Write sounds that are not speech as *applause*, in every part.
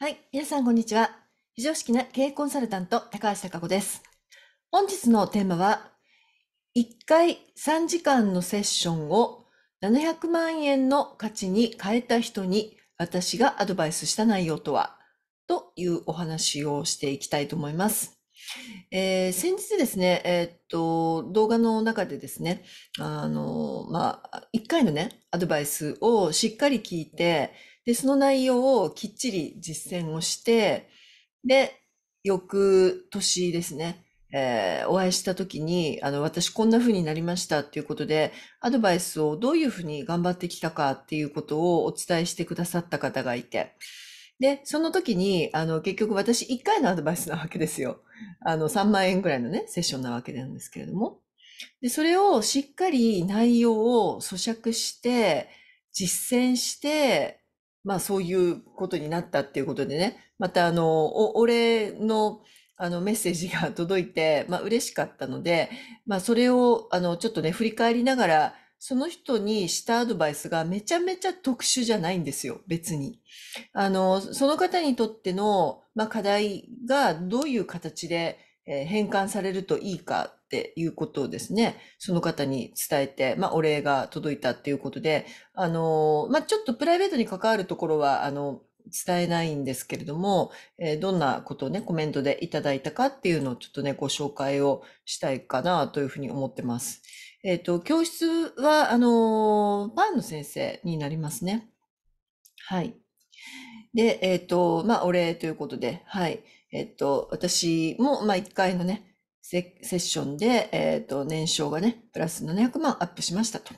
はい。皆さん、こんにちは。非常識な経営コンサルタント、高橋貴子です。本日のテーマは、1回3時間のセッションを700万円の価値に変えた人に私がアドバイスした内容とはというお話をしていきたいと思います。えー、先日ですね、えー、っと、動画の中でですね、あの、まあ、1回のね、アドバイスをしっかり聞いて、で、その内容をきっちり実践をして、で、翌年ですね、えー、お会いした時に、あの、私こんな風になりましたっていうことで、アドバイスをどういう風に頑張ってきたかっていうことをお伝えしてくださった方がいて、で、その時に、あの、結局私1回のアドバイスなわけですよ。あの、3万円ぐらいのね、セッションなわけなんですけれども。で、それをしっかり内容を咀嚼して、実践して、まあそういうことになったっていうことでね、またあの、俺の、あのメッセージが *laughs* 届いて、まあ嬉しかったので、まあそれを、あの、ちょっとね、振り返りながら、その人にしたアドバイスがめちゃめちゃ特殊じゃないんですよ、別に。あの、その方にとっての、まあ、課題がどういう形で変換されるといいかっていうことをですね、その方に伝えて、まあ、お礼が届いたっていうことで、あの、まあ、ちょっとプライベートに関わるところは、あの、伝えないんですけれども、えー、どんなことをね、コメントでいただいたかっていうのをちょっとね、ご紹介をしたいかなというふうに思ってます。えっ、ー、と、教室は、あの、パンの先生になりますね。はい。で、えっ、ー、と、まあ、お礼ということで、はい。えっ、と、私も、まあ、一回のね、セッションで、えっ、ー、と、年商がね、プラス700万アップしましたと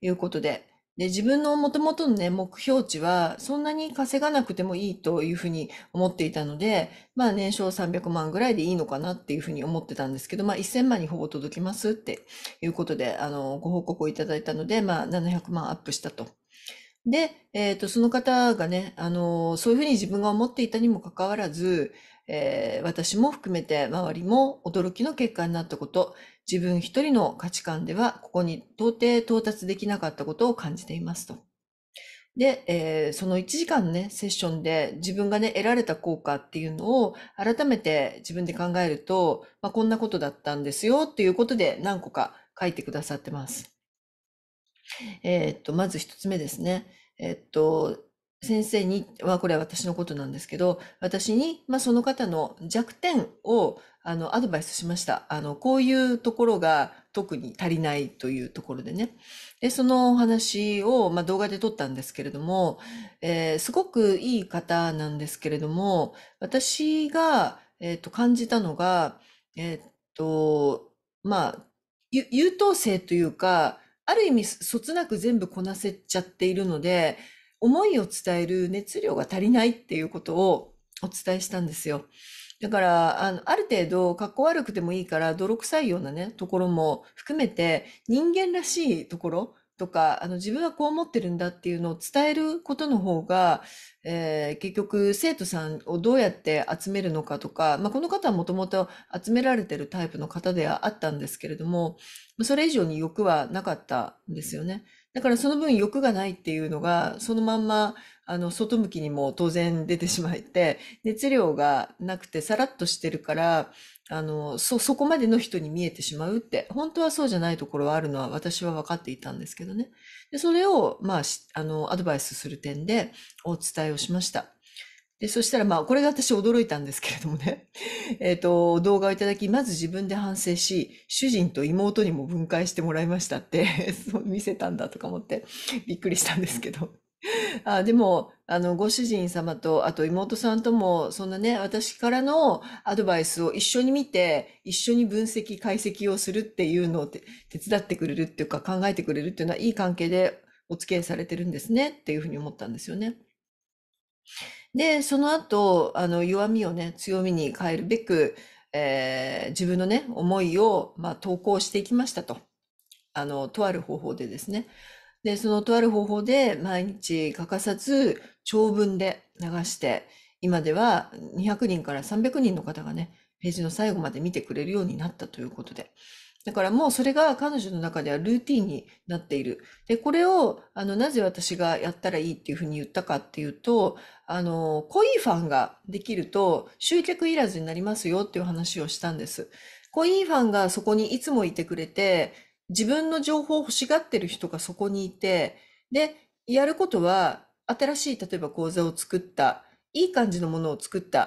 いうことで、で、自分のもともとのね、目標値は、そんなに稼がなくてもいいというふうに思っていたので、まあ、年商300万ぐらいでいいのかなっていうふうに思ってたんですけど、まあ、1000万にほぼ届きますっていうことで、あの、ご報告をいただいたので、まあ、700万アップしたと。で、えっ、ー、と、その方がね、あの、そういうふうに自分が思っていたにもかかわらず、えー、私も含めて周りも驚きの結果になったこと、自分一人の価値観ではここに到底到達できなかったことを感じていますと。で、えー、その1時間ね、セッションで自分がね、得られた効果っていうのを改めて自分で考えると、まあ、こんなことだったんですよっていうことで何個か書いてくださってます。えー、っと、まず一つ目ですね。えっと、先生には、これは私のことなんですけど、私に、まあ、その方の弱点を、あの、アドバイスしました。あの、こういうところが特に足りないというところでね。で、そのお話を、まあ、動画で撮ったんですけれども、えー、すごくいい方なんですけれども、私が、えっ、ー、と、感じたのが、えっ、と、まあ、優等生というか、ある意味、そつなく全部こなせちゃっているので、思いを伝える熱量が足りないっていうことをお伝えしたんですよ。だから、あの、ある程度、格好悪くてもいいから、泥臭いようなね、ところも含めて、人間らしいところとか、あの、自分はこう思ってるんだっていうのを伝えることの方が、えー、結局、生徒さんをどうやって集めるのかとか、まあ、この方はもともと集められてるタイプの方ではあったんですけれども、それ以上に欲はなかったんですよね。だからその分欲がないっていうのが、そのまんま、あの、外向きにも当然出てしまって、熱量がなくてさらっとしてるから、あの、そ、そこまでの人に見えてしまうって、本当はそうじゃないところはあるのは私は分かっていたんですけどね。で、それを、まあ、あの、アドバイスする点でお伝えをしました。で、そしたらまあ、これが私驚いたんですけれどもね、*laughs* えっ、ー、と、動画をいただき、まず自分で反省し、主人と妹にも分解してもらいましたって *laughs* そう見せたんだとか思って、びっくりしたんですけど。あでも、あの、ご主人様と、あと妹さんとも、そんなね、私からのアドバイスを一緒に見て、一緒に分析、解析をするっていうのを手伝ってくれるっていうか、考えてくれるっていうのは、いい関係でお付き合いされてるんですねっていうふうに思ったんですよね。で、その後、あの、弱みをね、強みに変えるべく、えー、自分のね、思いを、まあ、投稿していきましたと。あの、とある方法でですね。で、そのとある方法で毎日欠かさず長文で流して、今では200人から300人の方がね、ページの最後まで見てくれるようになったということで、だからもうそれが彼女の中ではルーティンになっている。で、これを、あの、なぜ私がやったらいいっていうふうに言ったかっていうと、あの、濃いファンができると集客いらずになりますよっていう話をしたんです。濃いファンがそこにいつもいてくれて、自分の情報を欲しがってる人がそこにいて、で、やることは、新しい、例えば講座を作った、いい感じのものを作った、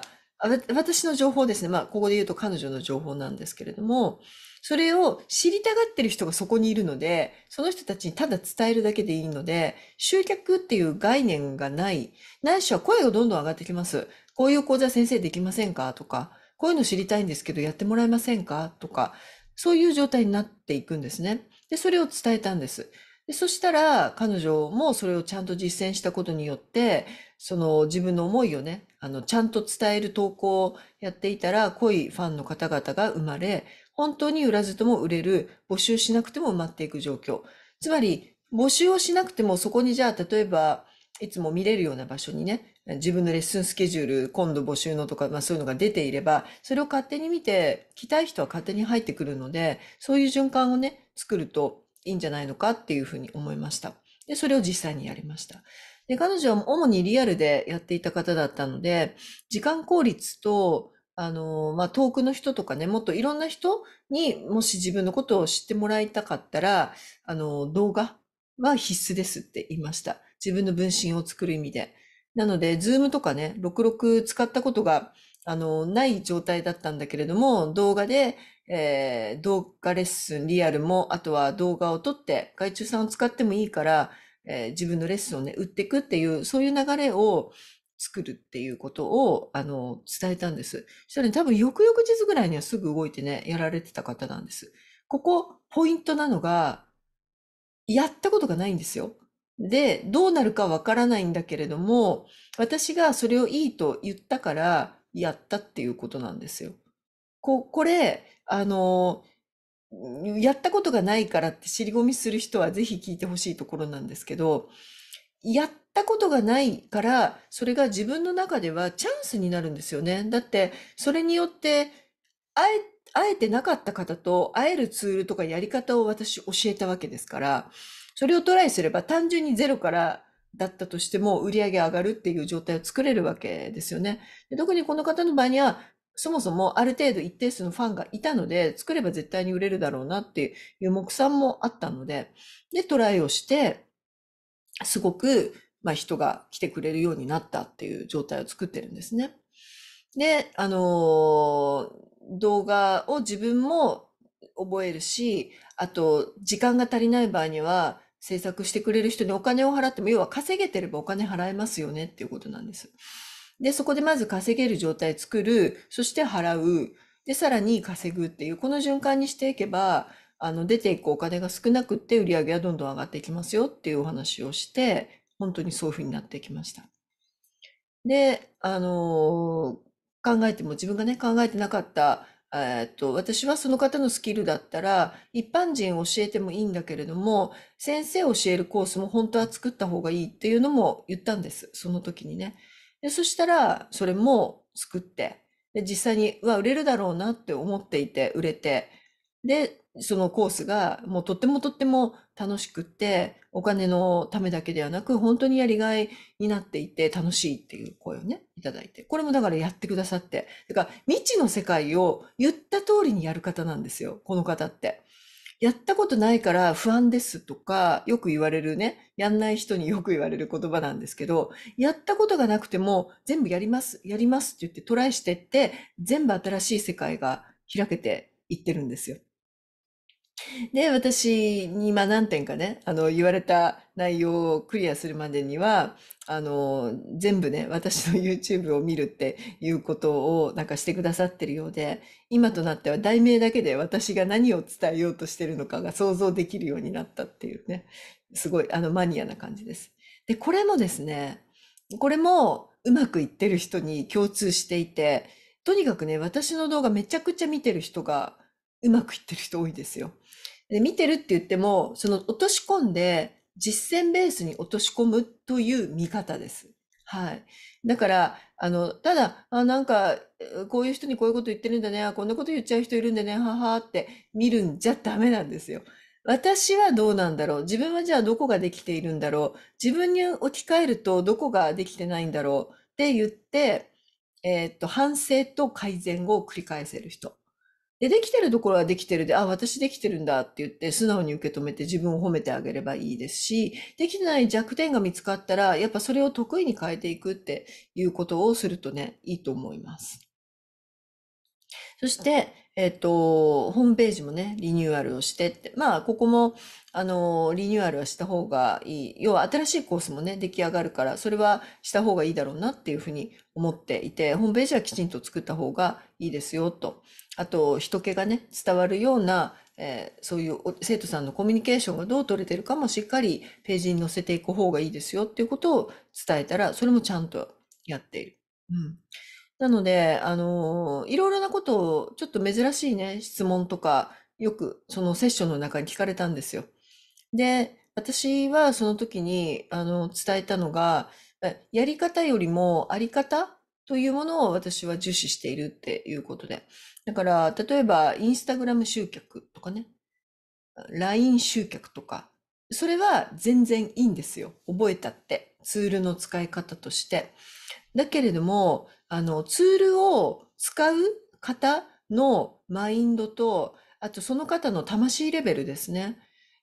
私の情報ですね。まあ、ここで言うと彼女の情報なんですけれども、それを知りたがってる人がそこにいるので、その人たちにただ伝えるだけでいいので、集客っていう概念がない。ないしは声がどんどん上がってきます。こういう講座先生できませんかとか、こういうの知りたいんですけどやってもらえませんかとか、そういう状態になっていくんですね。で、それを伝えたんです。でそしたら、彼女もそれをちゃんと実践したことによって、その自分の思いをね、あの、ちゃんと伝える投稿をやっていたら、濃いファンの方々が生まれ、本当に売らずとも売れる、募集しなくても埋まっていく状況。つまり、募集をしなくてもそこにじゃあ、例えば、いつも見れるような場所にね、自分のレッスンスケジュール、今度募集のとか、まあそういうのが出ていれば、それを勝手に見て、来たい人は勝手に入ってくるので、そういう循環をね、作るといいんじゃないのかっていうふうに思いました。で、それを実際にやりました。で、彼女は主にリアルでやっていた方だったので、時間効率と、あの、まあ、遠くの人とかね、もっといろんな人にもし自分のことを知ってもらいたかったら、あの、動画は必須ですって言いました。自分の分身を作る意味で。なので、ズームとかね、66使ったことが、あの、ない状態だったんだけれども、動画で、えー、動画レッスン、リアルも、あとは動画を撮って、外注さんを使ってもいいから、えー、自分のレッスンをね、売っていくっていう、そういう流れを、作るっていうことを、あの、伝えたんです。したら、ね、多分翌々日ぐらいにはすぐ動いてね、やられてた方なんです。ここ、ポイントなのが、やったことがないんですよ。で、どうなるかわからないんだけれども、私がそれをいいと言ったから、やったっていうことなんですよ。こ、これ、あの、やったことがないからって尻込みする人はぜひ聞いてほしいところなんですけど、やったことがないから、それが自分の中ではチャンスになるんですよね。だって、それによって、あえ、会えてなかった方と会えるツールとかやり方を私教えたわけですから、それをトライすれば単純にゼロからだったとしても売り上げ上がるっていう状態を作れるわけですよね。特にこの方の場合には、そもそもある程度一定数のファンがいたので、作れば絶対に売れるだろうなっていう目算もあったので、で、トライをして、すごく、まあ、人が来てくれるようになったっていう状態を作ってるんですね。で、あのー、動画を自分も覚えるし、あと、時間が足りない場合には、制作してくれる人にお金を払っても、要は稼げてればお金払えますよねっていうことなんです。で、そこでまず稼げる状態作る、そして払う、で、さらに稼ぐっていう、この循環にしていけば、あの出ていくお金が少なくって売り上げはどんどん上がっていきますよっていうお話をして本当にそういうふうになってきました。であの考えても自分がね考えてなかったえっと、私はその方のスキルだったら、一般人教えてもいいんだけれども、先生教えるコースも本当は作った方がいいっていうのも言ったんです。その時にね。でそしたら、それも作って、で実際には売れるだろうなって思っていて、売れて、で、そのコースがもうとってもとっても楽しくってお金のためだけではなく本当にやりがいになっていて楽しいっていう声をねいただいてこれもだからやってくださってだから未知の世界を言った通りにやる方なんですよこの方って。やったことないから不安ですとか、よく言われるね、やんない人によく言われる言葉なんですけど、やったことがなくても全部やります、やりますって言ってトライしてって、全部新しい世界が開けていってるんですよ。で、私に、今何点かね、あの、言われた内容をクリアするまでには、あの、全部ね、私の YouTube を見るっていうことをなんかしてくださってるようで、今となっては題名だけで私が何を伝えようとしてるのかが想像できるようになったっていうね、すごい、あの、マニアな感じです。で、これもですね、これもうまくいってる人に共通していて、とにかくね、私の動画めちゃくちゃ見てる人がうまくいってる人多いですよ。で見てるって言っても、その落とし込んで、実践ベースに落とし込むという見方です。はい。だから、あの、ただ、あ、なんか、こういう人にこういうこと言ってるんだね、あこんなこと言っちゃう人いるんだね、ははって見るんじゃダメなんですよ。私はどうなんだろう自分はじゃあどこができているんだろう自分に置き換えるとどこができてないんだろうって言って、えー、っと、反省と改善を繰り返せる人。で、できてるところはできてるで、あ、私できてるんだって言って、素直に受け止めて自分を褒めてあげればいいですし、できてない弱点が見つかったら、やっぱそれを得意に変えていくっていうことをするとね、いいと思います。そして、えっ、と、ホームページもね、リニューアルをしてって、まあ、ここも、あの、リニューアルはした方がいい。要は、新しいコースもね、出来上がるから、それはした方がいいだろうなっていうふうに思っていて、ホームページはきちんと作った方がいいですよと。あと、人気がね、伝わるような、えー、そういう生徒さんのコミュニケーションがどう取れてるかもしっかりページに載せていく方がいいですよっていうことを伝えたら、それもちゃんとやっている。うん。なので、あのー、いろいろなことを、ちょっと珍しいね、質問とか、よくそのセッションの中に聞かれたんですよ。で、私はその時に、あの、伝えたのが、やり方よりもあり方というものを私は重視しているっていうことで。だから、例えば、インスタグラム集客とかね、LINE 集客とか、それは全然いいんですよ。覚えたって。ツールの使い方として。だけれども、あの、ツールを使う方のマインドと、あとその方の魂レベルですね。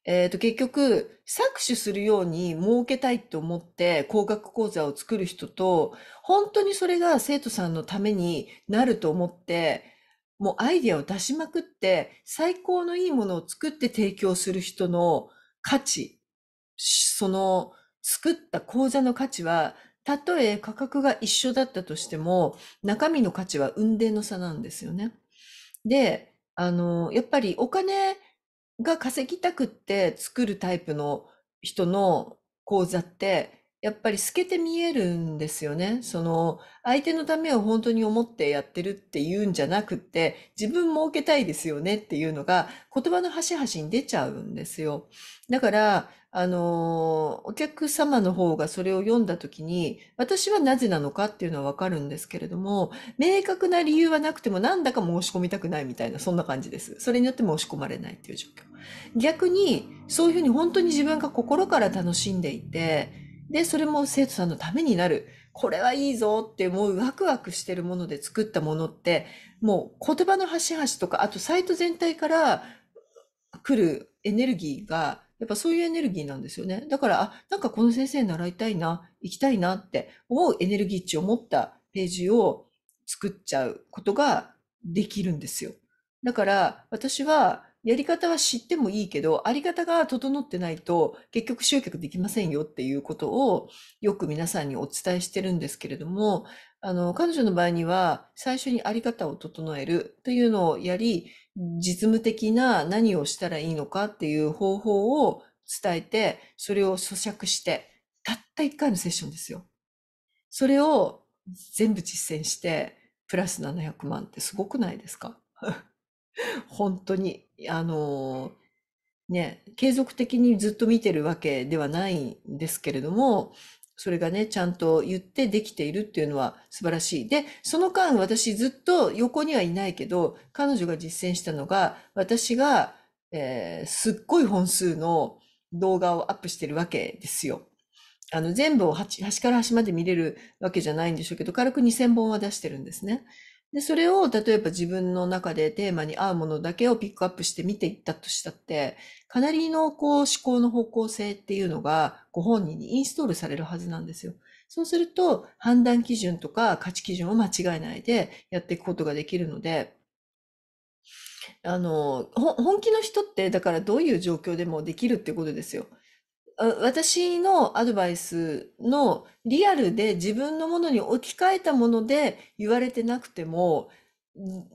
えっ、ー、と、結局、搾取するように設けたいと思って、高額講座を作る人と、本当にそれが生徒さんのためになると思って、もうアイデアを出しまくって、最高のいいものを作って提供する人の価値、その作った講座の価値は、たとえ価格が一緒だったとしても、中身の価値は運転の差なんですよね。で、あの、やっぱりお金、が稼ぎたくって作るタイプの人の講座ってやっぱり透けて見えるんですよね。その、相手のためを本当に思ってやってるっていうんじゃなくって、自分儲けたいですよねっていうのが、言葉の端々に出ちゃうんですよ。だから、あの、お客様の方がそれを読んだ時に、私はなぜなのかっていうのはわかるんですけれども、明確な理由はなくてもなんだか申し込みたくないみたいな、そんな感じです。それによって申し込まれないっていう状況。逆に、そういうふうに本当に自分が心から楽しんでいて、で、それも生徒さんのためになる。これはいいぞってもうワクワクしてるもので作ったものって、もう言葉の端々とか、あとサイト全体から来るエネルギーが、やっぱそういうエネルギーなんですよね。だから、あ、なんかこの先生習いたいな、行きたいなって思うエネルギー値を持ったページを作っちゃうことができるんですよ。だから、私はやり方は知ってもいいけど、あり方が整ってないと結局集客できませんよっていうことをよく皆さんにお伝えしてるんですけれども、あの、彼女の場合には最初にあり方を整えるというのをやり、実務的な何をしたらいいのかっていう方法を伝えて、それを咀嚼して、たった一回のセッションですよ。それを全部実践して、プラス700万ってすごくないですか *laughs* 本当に。あの、ね、継続的にずっと見てるわけではないんですけれども、それがね、ちゃんと言ってできているっていうのは素晴らしい。で、その間私ずっと横にはいないけど、彼女が実践したのが、私が、えー、すっごい本数の動画をアップしてるわけですよ。あの、全部を端から端まで見れるわけじゃないんでしょうけど、軽く2000本は出してるんですね。で、それを例えば自分の中でテーマに合うものだけをピックアップして見ていったとしたって、かなりのこう思考の方向性っていうのがご本人にインストールされるはずなんですよ。そうすると判断基準とか価値基準を間違えないでやっていくことができるので、あの、本気の人ってだからどういう状況でもできるってことですよ。私のアドバイスのリアルで自分のものに置き換えたもので言われてなくても、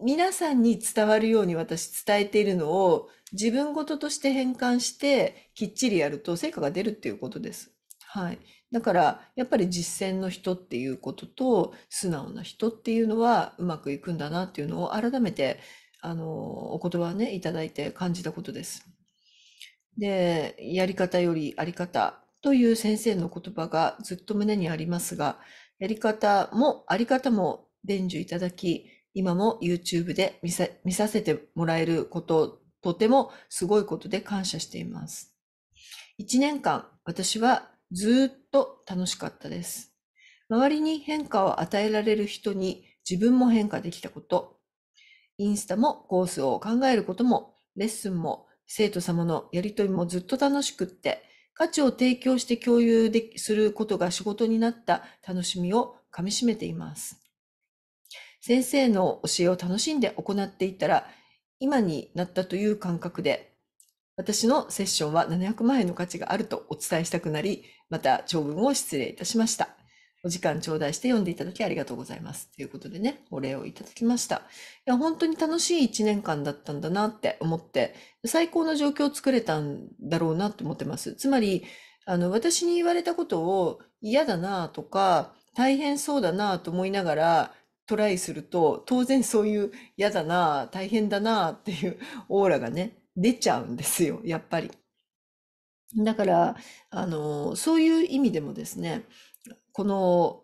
皆さんに伝わるように私伝えているのを自分事として変換してきっちりやると成果が出るっていうことです。はい。だからやっぱり実践の人っていうことと素直な人っていうのはうまくいくんだなっていうのを改めてあのお言葉をねいただいて感じたことです。で、やり方よりあり方という先生の言葉がずっと胸にありますが、やり方もあり方も伝授いただき、今も YouTube で見さ見させてもらえること、とてもすごいことで感謝しています。1年間、私はずっと楽しかったです。周りに変化を与えられる人に自分も変化できたこと、インスタもコースを考えることも、レッスンも生徒様のやりとりもずっと楽しくって、価値を提供して共有ですることが仕事になった楽しみをかみしめています。先生の教えを楽しんで行っていたら、今になったという感覚で、私のセッションは700万円の価値があるとお伝えしたくなり、また長文を失礼いたしました。お時間頂戴して読んでいただきありがとうございます。ということでね、お礼をいただきました。いや、本当に楽しい一年間だったんだなって思って、最高の状況を作れたんだろうなって思ってます。つまり、あの、私に言われたことを嫌だなとか、大変そうだなと思いながら、トライすると、当然そういう嫌だな大変だなっていうオーラがね、出ちゃうんですよ、やっぱり。だから、あの、そういう意味でもですね、この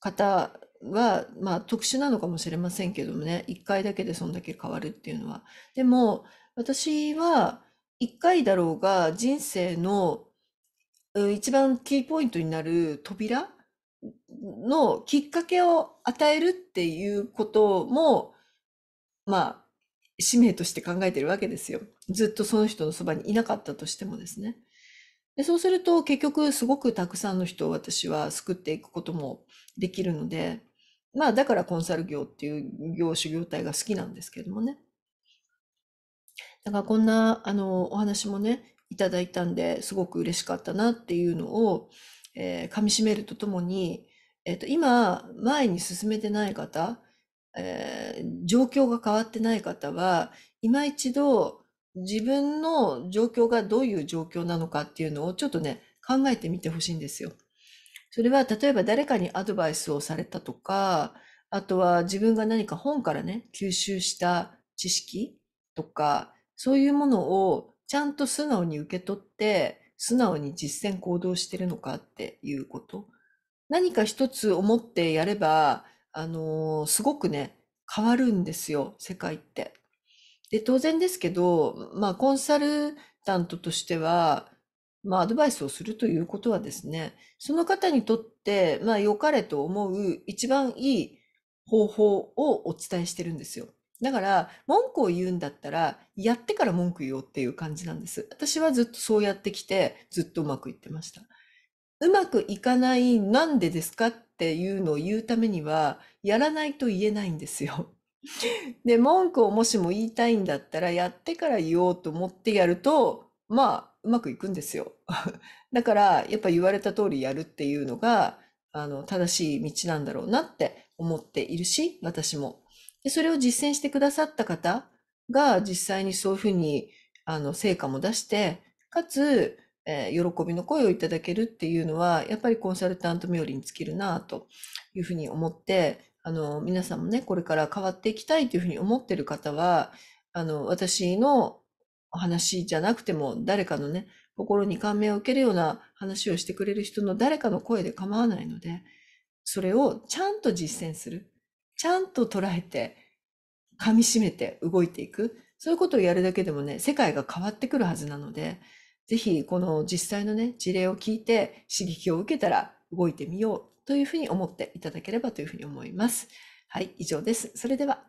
方は、まあ、特殊なのかもしれませんけどもね1回だけでそんだけ変わるっていうのはでも私は1回だろうが人生の一番キーポイントになる扉のきっかけを与えるっていうこともまあ使命として考えてるわけですよずっとその人のそばにいなかったとしてもですねでそうすると結局すごくたくさんの人を私は救っていくこともできるので、まあだからコンサル業っていう業種業態が好きなんですけどもね。だからこんなあのお話もね、いただいたんですごく嬉しかったなっていうのを、えー、噛みしめるとともに、えっ、と今前に進めてない方、えー、状況が変わってない方は今一度自分の状況がどういう状況なのかっていうのをちょっとね、考えてみてほしいんですよ。それは例えば誰かにアドバイスをされたとか、あとは自分が何か本からね、吸収した知識とか、そういうものをちゃんと素直に受け取って、素直に実践行動してるのかっていうこと。何か一つ思ってやれば、あのー、すごくね、変わるんですよ、世界って。で、当然ですけど、まあ、コンサルタントとしては、まあ、アドバイスをするということはですね、その方にとって、まあ、良かれと思う一番いい方法をお伝えしてるんですよ。だから、文句を言うんだったら、やってから文句言おうっていう感じなんです。私はずっとそうやってきて、ずっとうまくいってました。うまくいかない、なんでですかっていうのを言うためには、やらないと言えないんですよ。*laughs* で、文句をもしも言いたいんだったら、やってから言おうと思ってやると、まあ、うまくいくんですよ。*laughs* だから、やっぱ言われた通りやるっていうのが、あの、正しい道なんだろうなって思っているし、私も。でそれを実践してくださった方が、実際にそういうふうに、あの、成果も出して、かつ、えー、喜びの声をいただけるっていうのは、やっぱりコンサルタント冥利に尽きるなというふうに思って、あの、皆さんもね、これから変わっていきたいというふうに思ってる方は、あの、私の話じゃなくても、誰かのね、心に感銘を受けるような話をしてくれる人の誰かの声で構わないので、それをちゃんと実践する。ちゃんと捉えて、噛み締めて動いていく。そういうことをやるだけでもね、世界が変わってくるはずなので、ぜひこの実際のね、事例を聞いて刺激を受けたら動いてみようというふうに思っていただければというふうに思います。はい、以上です。それでは。